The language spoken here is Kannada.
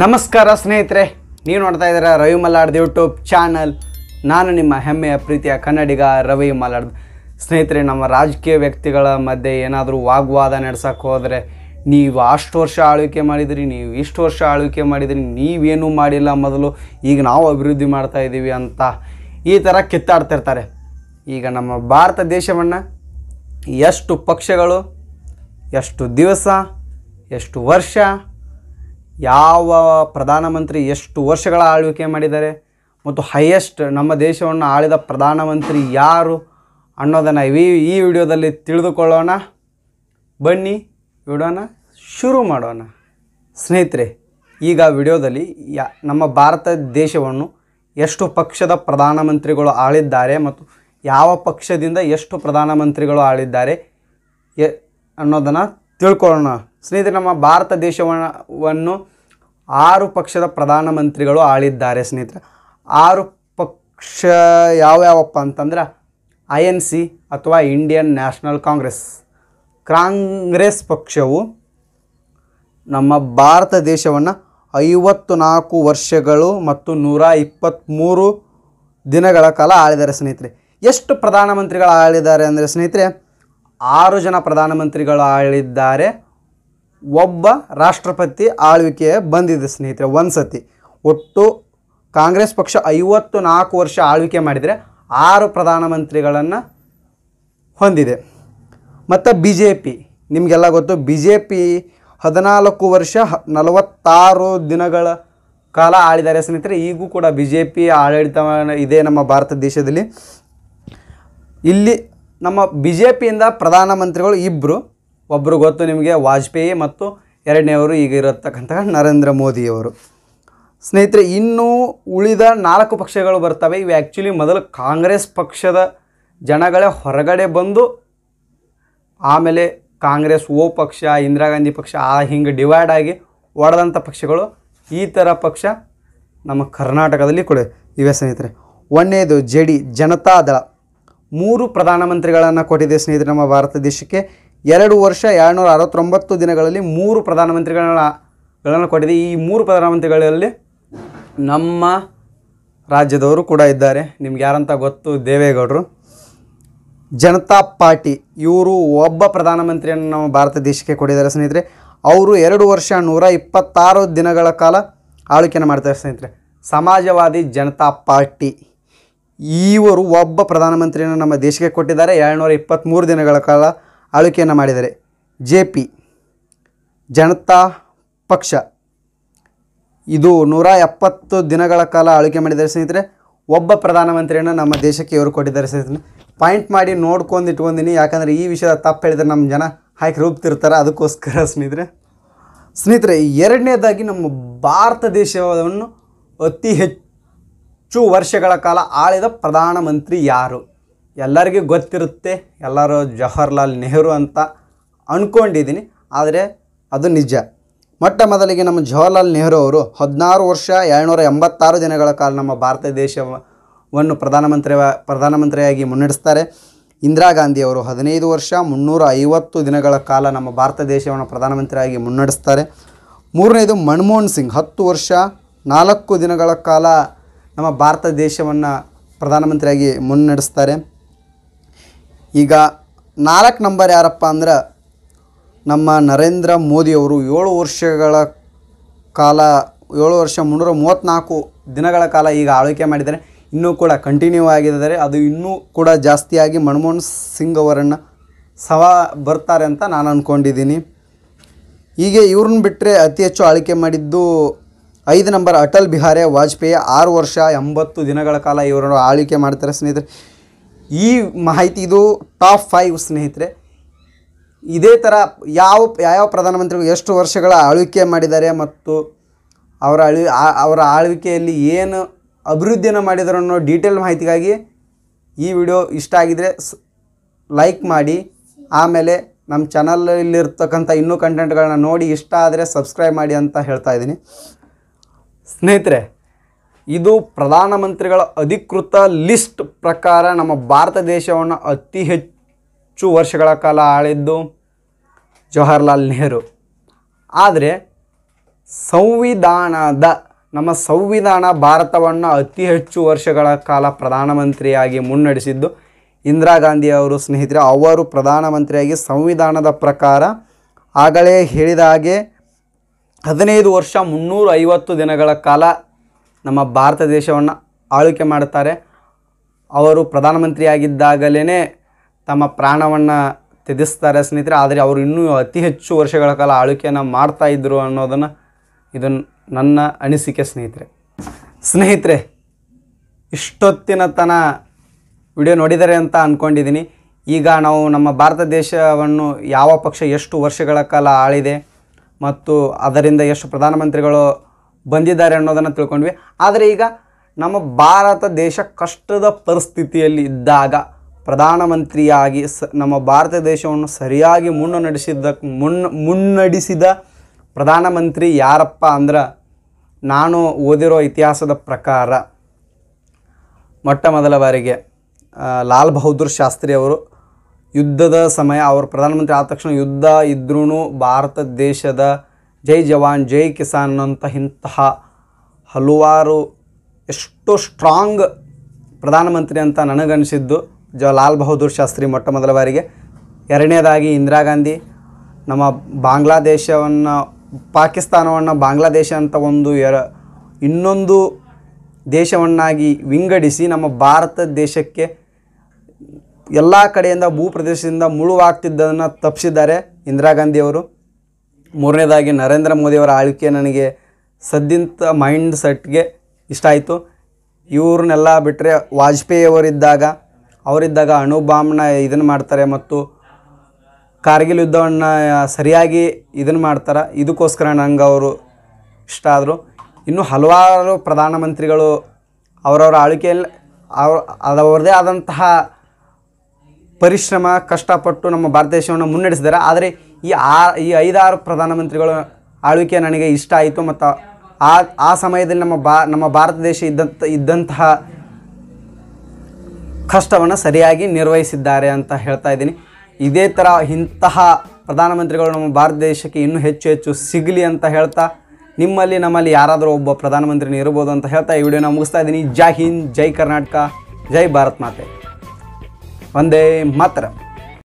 ನಮಸ್ಕಾರ ಸ್ನೇಹಿತರೆ ನೀವು ನೋಡ್ತಾ ಇದ್ದೀರ ರವಿ ಮಲ್ಲಾಡ್ದು ಯೂಟ್ಯೂಬ್ ಚಾನಲ್ ನಾನು ನಿಮ್ಮ ಹೆಮ್ಮೆಯ ಪ್ರೀತಿಯ ಕನ್ನಡಿಗ ರವಿ ಮಲ್ಲಾಡ್ ಸ್ನೇಹಿತರೆ ನಮ್ಮ ರಾಜಕೀಯ ವ್ಯಕ್ತಿಗಳ ಮಧ್ಯೆ ಏನಾದರೂ ವಾಗ್ವಾದ ನಡ್ಸೋಕ್ಕೆ ಹೋದರೆ ನೀವು ಅಷ್ಟು ವರ್ಷ ಆಳ್ವಿಕೆ ಮಾಡಿದಿರಿ ನೀವು ಇಷ್ಟು ವರ್ಷ ಆಳ್ವಿಕೆ ಮಾಡಿದಿರಿ ನೀವೇನೂ ಮಾಡಿಲ್ಲ ಮೊದಲು ಈಗ ನಾವು ಅಭಿವೃದ್ಧಿ ಮಾಡ್ತಾ ಇದ್ದೀವಿ ಅಂತ ಈ ಥರ ಕಿತ್ತಾಡ್ತಿರ್ತಾರೆ ಈಗ ನಮ್ಮ ಭಾರತ ದೇಶವನ್ನು ಎಷ್ಟು ಪಕ್ಷಗಳು ಎಷ್ಟು ದಿವಸ ಎಷ್ಟು ವರ್ಷ ಯಾವ ಪ್ರಧಾನಮಂತ್ರಿ ಎಷ್ಟು ವರ್ಷಗಳ ಆಳ್ವಿಕೆ ಮಾಡಿದ್ದಾರೆ ಮತ್ತು ಹೈಯೆಸ್ಟ್ ನಮ್ಮ ದೇಶವನ್ನು ಆಳಿದ ಪ್ರಧಾನಮಂತ್ರಿ ಯಾರು ಅನ್ನೋದನ್ನು ಈ ಈ ವಿಡಿಯೋದಲ್ಲಿ ತಿಳಿದುಕೊಳ್ಳೋಣ ಬನ್ನಿ ವಿಡಿಯೋನ ಶುರು ಮಾಡೋಣ ಸ್ನೇಹಿತರೆ ಈಗ ವಿಡಿಯೋದಲ್ಲಿ ಯಾ ನಮ್ಮ ಭಾರತ ದೇಶವನ್ನು ಎಷ್ಟು ಪಕ್ಷದ ಪ್ರಧಾನಮಂತ್ರಿಗಳು ಆಳಿದ್ದಾರೆ ಮತ್ತು ಯಾವ ಪಕ್ಷದಿಂದ ಎಷ್ಟು ಪ್ರಧಾನಮಂತ್ರಿಗಳು ಆಳಿದ್ದಾರೆ ಎ ಅನ್ನೋದನ್ನು ತಿಳ್ಕೊಳ್ಳೋಣ ಸ್ನೇಹಿತರೆ ನಮ್ಮ ಭಾರತ ದೇಶವನ್ನು ಆರು ಪಕ್ಷದ ಪ್ರಧಾನಮಂತ್ರಿಗಳು ಆಳಿದ್ದಾರೆ ಸ್ನೇಹಿತರೆ ಆರು ಪಕ್ಷ ಯಾವ್ಯಾವಪ್ಪ ಅಂತಂದ್ರೆ ಐ ಎನ್ ಸಿ ಅಥವಾ ಇಂಡಿಯನ್ ನ್ಯಾಷನಲ್ ಕಾಂಗ್ರೆಸ್ ಕಾಂಗ್ರೆಸ್ ಪಕ್ಷವು ನಮ್ಮ ಭಾರತ ದೇಶವನ್ನು ಐವತ್ತು ನಾಲ್ಕು ವರ್ಷಗಳು ಮತ್ತು ನೂರ ಇಪ್ಪತ್ತ್ಮೂರು ದಿನಗಳ ಕಾಲ ಆಳಿದ್ದಾರೆ ಸ್ನೇಹಿತರೆ ಎಷ್ಟು ಪ್ರಧಾನಮಂತ್ರಿಗಳು ಆಳಿದ್ದಾರೆ ಅಂದರೆ ಸ್ನೇಹಿತರೆ ಆರು ಜನ ಪ್ರಧಾನಮಂತ್ರಿಗಳು ಆಳಿದ್ದಾರೆ ಒಬ್ಬ ರಾಷ್ಟ್ರಪತಿ ಆಳ್ವಿಕೆ ಬಂದಿದೆ ಸ್ನೇಹಿತರೆ ಒಂದು ಸತಿ ಒಟ್ಟು ಕಾಂಗ್ರೆಸ್ ಪಕ್ಷ ಐವತ್ತು ನಾಲ್ಕು ವರ್ಷ ಆಳ್ವಿಕೆ ಮಾಡಿದರೆ ಆರು ಪ್ರಧಾನಮಂತ್ರಿಗಳನ್ನು ಹೊಂದಿದೆ ಮತ್ತು ಬಿ ಜೆ ಪಿ ನಿಮಗೆಲ್ಲ ಗೊತ್ತು ಬಿ ಜೆ ಪಿ ಹದಿನಾಲ್ಕು ವರ್ಷ ನಲವತ್ತಾರು ದಿನಗಳ ಕಾಲ ಆಳಿದ್ದಾರೆ ಸ್ನೇಹಿತರೆ ಈಗೂ ಕೂಡ ಬಿ ಜೆ ಪಿ ಆಡಳಿತ ಇದೆ ನಮ್ಮ ಭಾರತ ದೇಶದಲ್ಲಿ ಇಲ್ಲಿ ನಮ್ಮ ಬಿ ಜೆ ಪಿಯಿಂದ ಪ್ರಧಾನಮಂತ್ರಿಗಳು ಇಬ್ಬರು ಒಬ್ಬರು ಗೊತ್ತು ನಿಮಗೆ ವಾಜಪೇಯಿ ಮತ್ತು ಎರಡನೇವರು ಈಗ ಇರತಕ್ಕಂತಹ ನರೇಂದ್ರ ಮೋದಿಯವರು ಸ್ನೇಹಿತರೆ ಇನ್ನೂ ಉಳಿದ ನಾಲ್ಕು ಪಕ್ಷಗಳು ಬರ್ತವೆ ಇವು ಆ್ಯಕ್ಚುಲಿ ಮೊದಲು ಕಾಂಗ್ರೆಸ್ ಪಕ್ಷದ ಜನಗಳೇ ಹೊರಗಡೆ ಬಂದು ಆಮೇಲೆ ಕಾಂಗ್ರೆಸ್ ಓ ಪಕ್ಷ ಇಂದಿರಾ ಗಾಂಧಿ ಪಕ್ಷ ಆ ಹಿಂಗೆ ಡಿವೈಡ್ ಆಗಿ ಒಡೆದಂಥ ಪಕ್ಷಗಳು ಈ ಥರ ಪಕ್ಷ ನಮ್ಮ ಕರ್ನಾಟಕದಲ್ಲಿ ಕೂಡ ಇವೆ ಸ್ನೇಹಿತರೆ ಒಂದನೇದು ಜೆ ಡಿ ಜನತಾದಳ ಮೂರು ಪ್ರಧಾನಮಂತ್ರಿಗಳನ್ನು ಕೊಟ್ಟಿದೆ ಸ್ನೇಹಿತರೆ ನಮ್ಮ ಭಾರತ ದೇಶಕ್ಕೆ ಎರಡು ವರ್ಷ ಎರಡುನೂರ ಅರವತ್ತೊಂಬತ್ತು ದಿನಗಳಲ್ಲಿ ಮೂರು ಪ್ರಧಾನಮಂತ್ರಿಗಳನ್ನ ಕೊಟ್ಟಿದೆ ಈ ಮೂರು ಪ್ರಧಾನಮಂತ್ರಿಗಳಲ್ಲಿ ನಮ್ಮ ರಾಜ್ಯದವರು ಕೂಡ ಇದ್ದಾರೆ ನಿಮ್ಗೆ ಯಾರಂತ ಗೊತ್ತು ದೇವೇಗೌಡರು ಜನತಾ ಪಾರ್ಟಿ ಇವರು ಒಬ್ಬ ಪ್ರಧಾನಮಂತ್ರಿಯನ್ನು ನಮ್ಮ ಭಾರತ ದೇಶಕ್ಕೆ ಕೊಟ್ಟಿದ್ದಾರೆ ಸ್ನೇಹಿತರೆ ಅವರು ಎರಡು ವರ್ಷ ನೂರ ಇಪ್ಪತ್ತಾರು ದಿನಗಳ ಕಾಲ ಆಳ್ವಿಕೆಯನ್ನು ಮಾಡ್ತಾರೆ ಸ್ನೇಹಿತರೆ ಸಮಾಜವಾದಿ ಜನತಾ ಪಾರ್ಟಿ ಇವರು ಒಬ್ಬ ಪ್ರಧಾನಮಂತ್ರಿಯನ್ನು ನಮ್ಮ ದೇಶಕ್ಕೆ ಕೊಟ್ಟಿದ್ದಾರೆ ನೂರ ಇಪ್ಪತ್ತ್ಮೂರು ದಿನಗಳ ಕಾಲ ಆಳ್ವಿಕೆಯನ್ನು ಮಾಡಿದ್ದಾರೆ ಜೆ ಪಿ ಜನತಾ ಪಕ್ಷ ಇದು ನೂರ ಎಪ್ಪತ್ತು ದಿನಗಳ ಕಾಲ ಆಳ್ವಿಕೆ ಮಾಡಿದರೆ ಸ್ನೇಹಿತರೆ ಒಬ್ಬ ಪ್ರಧಾನಮಂತ್ರಿಯನ್ನು ನಮ್ಮ ದೇಶಕ್ಕೆ ಇವರು ಕೊಟ್ಟಿದ್ದಾರೆ ಸ್ನೇಹಿತರೆ ಪಾಯಿಂಟ್ ಮಾಡಿ ನೋಡ್ಕೊಂಡು ಇಟ್ಕೊಂಡಿನಿ ಯಾಕಂದರೆ ಈ ವಿಷಯದ ತಪ್ಪು ಹೇಳಿದರೆ ನಮ್ಮ ಜನ ಹಾಕಿ ರೂಪ್ತಿರ್ತಾರೆ ಅದಕ್ಕೋಸ್ಕರ ಸ್ನೇಹಿತರೆ ಸ್ನೇಹಿತರೆ ಎರಡನೇದಾಗಿ ನಮ್ಮ ಭಾರತ ದೇಶವನ್ನು ಅತಿ ಹೆಚ್ಚು ವರ್ಷಗಳ ಕಾಲ ಆಳಿದ ಪ್ರಧಾನಮಂತ್ರಿ ಯಾರು ಎಲ್ಲರಿಗೂ ಗೊತ್ತಿರುತ್ತೆ ಎಲ್ಲರೂ ಜವಾಹರ್ಲಾಲ್ ನೆಹರು ಅಂತ ಅಂದ್ಕೊಂಡಿದ್ದೀನಿ ಆದರೆ ಅದು ನಿಜ ಮೊಟ್ಟ ಮೊದಲಿಗೆ ನಮ್ಮ ಜವಹರ್ಲಾಲ್ ನೆಹರು ಅವರು ಹದಿನಾರು ವರ್ಷ ಎರಡುನೂರ ಎಂಬತ್ತಾರು ದಿನಗಳ ಕಾಲ ನಮ್ಮ ಭಾರತ ದೇಶವನ್ನು ಪ್ರಧಾನಮಂತ್ರಿ ಪ್ರಧಾನಮಂತ್ರಿಯಾಗಿ ಮುನ್ನಡೆಸ್ತಾರೆ ಇಂದಿರಾ ಗಾಂಧಿಯವರು ಹದಿನೈದು ವರ್ಷ ಮುನ್ನೂರ ಐವತ್ತು ದಿನಗಳ ಕಾಲ ನಮ್ಮ ಭಾರತ ದೇಶವನ್ನು ಪ್ರಧಾನಮಂತ್ರಿಯಾಗಿ ಮುನ್ನಡೆಸ್ತಾರೆ ಮೂರನೇದು ಮನಮೋಹನ್ ಸಿಂಗ್ ಹತ್ತು ವರ್ಷ ನಾಲ್ಕು ದಿನಗಳ ಕಾಲ ನಮ್ಮ ಭಾರತ ದೇಶವನ್ನು ಪ್ರಧಾನಮಂತ್ರಿಯಾಗಿ ಮುನ್ನಡೆಸ್ತಾರೆ ಈಗ ನಾಲ್ಕು ನಂಬರ್ ಯಾರಪ್ಪ ಅಂದ್ರೆ ನಮ್ಮ ನರೇಂದ್ರ ಮೋದಿಯವರು ಏಳು ವರ್ಷಗಳ ಕಾಲ ಏಳು ವರ್ಷ ಮುನ್ನೂರ ಮೂವತ್ತ್ನಾಲ್ಕು ದಿನಗಳ ಕಾಲ ಈಗ ಆಳ್ವಿಕೆ ಮಾಡಿದ್ದಾರೆ ಇನ್ನೂ ಕೂಡ ಕಂಟಿನ್ಯೂ ಆಗಿದ್ದಾರೆ ಅದು ಇನ್ನೂ ಕೂಡ ಜಾಸ್ತಿಯಾಗಿ ಮನಮೋಹನ್ ಸಿಂಗ್ ಅವರನ್ನು ಸವಾ ಬರ್ತಾರೆ ಅಂತ ನಾನು ಅಂದ್ಕೊಂಡಿದ್ದೀನಿ ಹೀಗೆ ಇವ್ರನ್ನ ಬಿಟ್ಟರೆ ಅತಿ ಹೆಚ್ಚು ಆಳ್ಕೆ ಮಾಡಿದ್ದು ಐದು ನಂಬರ್ ಅಟಲ್ ಬಿಹಾರಿ ವಾಜಪೇಯಿ ಆರು ವರ್ಷ ಎಂಬತ್ತು ದಿನಗಳ ಕಾಲ ಇವರನ್ನು ಆಳ್ವಿಕೆ ಮಾಡ್ತಾರೆ ಸ್ನೇಹಿತರೆ ಈ ಮಾಹಿತಿ ಇದು ಟಾಪ್ ಫೈವ್ ಸ್ನೇಹಿತರೆ ಇದೇ ಥರ ಯಾವ ಯಾವ ಪ್ರಧಾನಮಂತ್ರಿಗಳು ಎಷ್ಟು ವರ್ಷಗಳ ಆಳ್ವಿಕೆ ಮಾಡಿದ್ದಾರೆ ಮತ್ತು ಅವರ ಅಳಿ ಅವರ ಆಳ್ವಿಕೆಯಲ್ಲಿ ಏನು ಅಭಿವೃದ್ಧಿಯನ್ನು ಮಾಡಿದರು ಅನ್ನೋ ಡೀಟೇಲ್ ಮಾಹಿತಿಗಾಗಿ ಈ ವಿಡಿಯೋ ಇಷ್ಟ ಆಗಿದರೆ ಲೈಕ್ ಮಾಡಿ ಆಮೇಲೆ ನಮ್ಮ ಚಾನಲಲ್ಲಿರ್ತಕ್ಕಂಥ ಇನ್ನೂ ಕಂಟೆಂಟ್ಗಳನ್ನ ನೋಡಿ ಇಷ್ಟ ಆದರೆ ಸಬ್ಸ್ಕ್ರೈಬ್ ಮಾಡಿ ಅಂತ ಹೇಳ್ತಾ ಇದ್ದೀನಿ ಸ್ನೇಹಿತರೆ ಇದು ಪ್ರಧಾನಮಂತ್ರಿಗಳ ಅಧಿಕೃತ ಲಿಸ್ಟ್ ಪ್ರಕಾರ ನಮ್ಮ ಭಾರತ ದೇಶವನ್ನು ಅತಿ ಹೆಚ್ಚು ವರ್ಷಗಳ ಕಾಲ ಆಳಿದ್ದು ಜವಾಹರ್ಲಾಲ್ ನೆಹರು ಆದರೆ ಸಂವಿಧಾನದ ನಮ್ಮ ಸಂವಿಧಾನ ಭಾರತವನ್ನು ಅತಿ ಹೆಚ್ಚು ವರ್ಷಗಳ ಕಾಲ ಪ್ರಧಾನಮಂತ್ರಿಯಾಗಿ ಮುನ್ನಡೆಸಿದ್ದು ಇಂದಿರಾ ಗಾಂಧಿ ಅವರು ಸ್ನೇಹಿತರೆ ಅವರು ಪ್ರಧಾನಮಂತ್ರಿಯಾಗಿ ಸಂವಿಧಾನದ ಪ್ರಕಾರ ಆಗಲೇ ಹೇಳಿದ ಹಾಗೆ ಹದಿನೈದು ವರ್ಷ ಮುನ್ನೂರ ಐವತ್ತು ದಿನಗಳ ಕಾಲ ನಮ್ಮ ಭಾರತ ದೇಶವನ್ನು ಆಳ್ವಿಕೆ ಮಾಡುತ್ತಾರೆ ಅವರು ಪ್ರಧಾನಮಂತ್ರಿಯಾಗಿದ್ದಾಗಲೇ ತಮ್ಮ ಪ್ರಾಣವನ್ನು ತ್ಯಜಿಸ್ತಾರೆ ಸ್ನೇಹಿತರೆ ಆದರೆ ಅವರು ಇನ್ನೂ ಅತಿ ಹೆಚ್ಚು ವರ್ಷಗಳ ಕಾಲ ಆಳ್ವಿಕೆಯನ್ನು ಮಾಡ್ತಾ ಇದ್ದರು ಅನ್ನೋದನ್ನು ಇದನ್ನು ನನ್ನ ಅನಿಸಿಕೆ ಸ್ನೇಹಿತರೆ ಸ್ನೇಹಿತರೆ ಇಷ್ಟೊತ್ತಿನ ತನ ವಿಡಿಯೋ ನೋಡಿದರೆ ಅಂತ ಅಂದ್ಕೊಂಡಿದ್ದೀನಿ ಈಗ ನಾವು ನಮ್ಮ ಭಾರತ ದೇಶವನ್ನು ಯಾವ ಪಕ್ಷ ಎಷ್ಟು ವರ್ಷಗಳ ಕಾಲ ಆಳಿದೆ ಮತ್ತು ಅದರಿಂದ ಎಷ್ಟು ಪ್ರಧಾನಮಂತ್ರಿಗಳು ಬಂದಿದ್ದಾರೆ ಅನ್ನೋದನ್ನು ತಿಳ್ಕೊಂಡ್ವಿ ಆದರೆ ಈಗ ನಮ್ಮ ಭಾರತ ದೇಶ ಕಷ್ಟದ ಪರಿಸ್ಥಿತಿಯಲ್ಲಿ ಇದ್ದಾಗ ಪ್ರಧಾನಮಂತ್ರಿಯಾಗಿ ಸ ನಮ್ಮ ಭಾರತ ದೇಶವನ್ನು ಸರಿಯಾಗಿ ಮುನ್ನಡೆಸಿದ್ದ ಮುನ್ನ ಮುನ್ನಡೆಸಿದ ಪ್ರಧಾನಮಂತ್ರಿ ಯಾರಪ್ಪ ಅಂದ್ರೆ ನಾನು ಓದಿರೋ ಇತಿಹಾಸದ ಪ್ರಕಾರ ಮೊಟ್ಟ ಮೊದಲ ಬಾರಿಗೆ ಲಾಲ್ ಬಹದ್ದೂರ್ ಶಾಸ್ತ್ರಿ ಅವರು ಯುದ್ಧದ ಸಮಯ ಅವರು ಪ್ರಧಾನಮಂತ್ರಿ ಆದ ತಕ್ಷಣ ಯುದ್ಧ ಇದ್ರೂ ಭಾರತ ದೇಶದ ಜೈ ಜವಾನ್ ಜೈ ಕಿಸಾನ್ ಅಂತ ಇಂತಹ ಹಲವಾರು ಎಷ್ಟು ಸ್ಟ್ರಾಂಗ್ ಪ್ರಧಾನಮಂತ್ರಿ ಅಂತ ನನಗನಿಸಿದ್ದು ಜ ಲಾಲ್ ಬಹದ್ದೂರ್ ಶಾಸ್ತ್ರಿ ಮೊಟ್ಟ ಮೊದಲ ಬಾರಿಗೆ ಎರಡನೇದಾಗಿ ಇಂದಿರಾ ಗಾಂಧಿ ನಮ್ಮ ಬಾಂಗ್ಲಾದೇಶವನ್ನು ಪಾಕಿಸ್ತಾನವನ್ನು ಬಾಂಗ್ಲಾದೇಶ ಅಂತ ಒಂದು ಎರ ಇನ್ನೊಂದು ದೇಶವನ್ನಾಗಿ ವಿಂಗಡಿಸಿ ನಮ್ಮ ಭಾರತ ದೇಶಕ್ಕೆ ಎಲ್ಲ ಕಡೆಯಿಂದ ಭೂ ಪ್ರದೇಶದಿಂದ ಮುಳುವಾಗ್ತಿದ್ದನ್ನು ತಪ್ಪಿಸಿದ್ದಾರೆ ಇಂದಿರಾ ಗಾಂಧಿಯವರು ಮೂರನೇದಾಗಿ ನರೇಂದ್ರ ಮೋದಿಯವರ ಆಳ್ವಿಕೆ ನನಗೆ ಸದ್ದಿಂತ ಮೈಂಡ್ ಸೆಟ್ಗೆ ಇಷ್ಟ ಆಯಿತು ಇವ್ರನ್ನೆಲ್ಲ ಬಿಟ್ಟರೆ ವಾಜಪೇಯಿಯವರಿದ್ದಾಗ ಅವರಿದ್ದಾಗ ಅಣುಬಾಂಬ್ನ ಇದನ್ನು ಮಾಡ್ತಾರೆ ಮತ್ತು ಕಾರ್ಗಿಲ್ ಯುದ್ಧವನ್ನು ಸರಿಯಾಗಿ ಇದನ್ನು ಮಾಡ್ತಾರೆ ಇದಕ್ಕೋಸ್ಕರ ನಂಗೆ ಅವರು ಇಷ್ಟ ಆದರು ಇನ್ನೂ ಹಲವಾರು ಪ್ರಧಾನಮಂತ್ರಿಗಳು ಅವರವರ ಆಳ್ವಿಕೆಯಲ್ಲಿ ಅವ್ರ ಆದಂತಹ ಪರಿಶ್ರಮ ಕಷ್ಟಪಟ್ಟು ನಮ್ಮ ಭಾರತ ದೇಶವನ್ನು ಮುನ್ನಡೆಸಿದ್ದಾರೆ ಆದರೆ ಈ ಆ ಈ ಐದಾರು ಪ್ರಧಾನಮಂತ್ರಿಗಳ ಆಳ್ವಿಕೆ ನನಗೆ ಇಷ್ಟ ಆಯಿತು ಮತ್ತು ಆ ಆ ಸಮಯದಲ್ಲಿ ನಮ್ಮ ಬಾ ನಮ್ಮ ಭಾರತ ದೇಶ ಇದ್ದಂಥ ಇದ್ದಂತಹ ಕಷ್ಟವನ್ನು ಸರಿಯಾಗಿ ನಿರ್ವಹಿಸಿದ್ದಾರೆ ಅಂತ ಹೇಳ್ತಾ ಇದ್ದೀನಿ ಇದೇ ಥರ ಇಂತಹ ಪ್ರಧಾನಮಂತ್ರಿಗಳು ನಮ್ಮ ಭಾರತ ದೇಶಕ್ಕೆ ಇನ್ನೂ ಹೆಚ್ಚು ಹೆಚ್ಚು ಸಿಗಲಿ ಅಂತ ಹೇಳ್ತಾ ನಿಮ್ಮಲ್ಲಿ ನಮ್ಮಲ್ಲಿ ಯಾರಾದರೂ ಒಬ್ಬ ಪ್ರಧಾನಮಂತ್ರಿನೇ ಇರ್ಬೋದು ಅಂತ ಹೇಳ್ತಾ ಈ ವಿಡಿಯೋನ ಮುಗಿಸ್ತಾ ಇದ್ದೀನಿ ಜೈ ಹಿಂದ್ ಜೈ ಕರ್ನಾಟಕ ಜೈ ಭಾರತ್ ಮಾತೆ ಒಂದೇ ಮಾತ್ರ